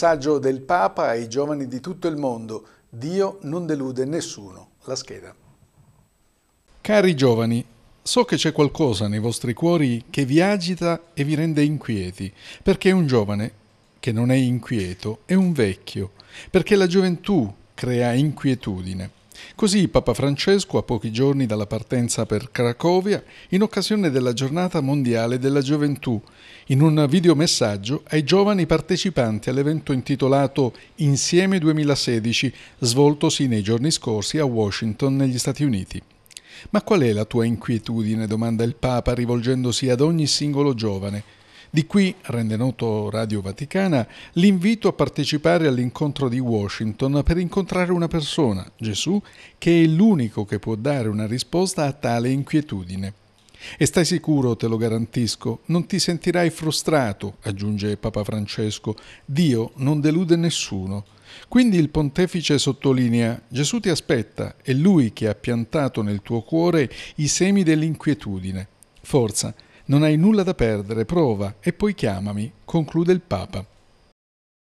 Messaggio del Papa ai giovani di tutto il mondo. Dio non delude nessuno. La scheda. Cari giovani, so che c'è qualcosa nei vostri cuori che vi agita e vi rende inquieti, perché un giovane che non è inquieto è un vecchio, perché la gioventù crea inquietudine. Così Papa Francesco, a pochi giorni dalla partenza per Cracovia, in occasione della giornata mondiale della gioventù, in un videomessaggio ai giovani partecipanti all'evento intitolato Insieme 2016, svoltosi nei giorni scorsi a Washington, negli Stati Uniti. Ma qual è la tua inquietudine? domanda il Papa rivolgendosi ad ogni singolo giovane di qui, rende noto Radio Vaticana, l'invito a partecipare all'incontro di Washington per incontrare una persona, Gesù, che è l'unico che può dare una risposta a tale inquietudine. E stai sicuro, te lo garantisco, non ti sentirai frustrato, aggiunge Papa Francesco, Dio non delude nessuno. Quindi il pontefice sottolinea, Gesù ti aspetta, è lui che ha piantato nel tuo cuore i semi dell'inquietudine. Forza, non hai nulla da perdere, prova e poi chiamami, conclude il Papa.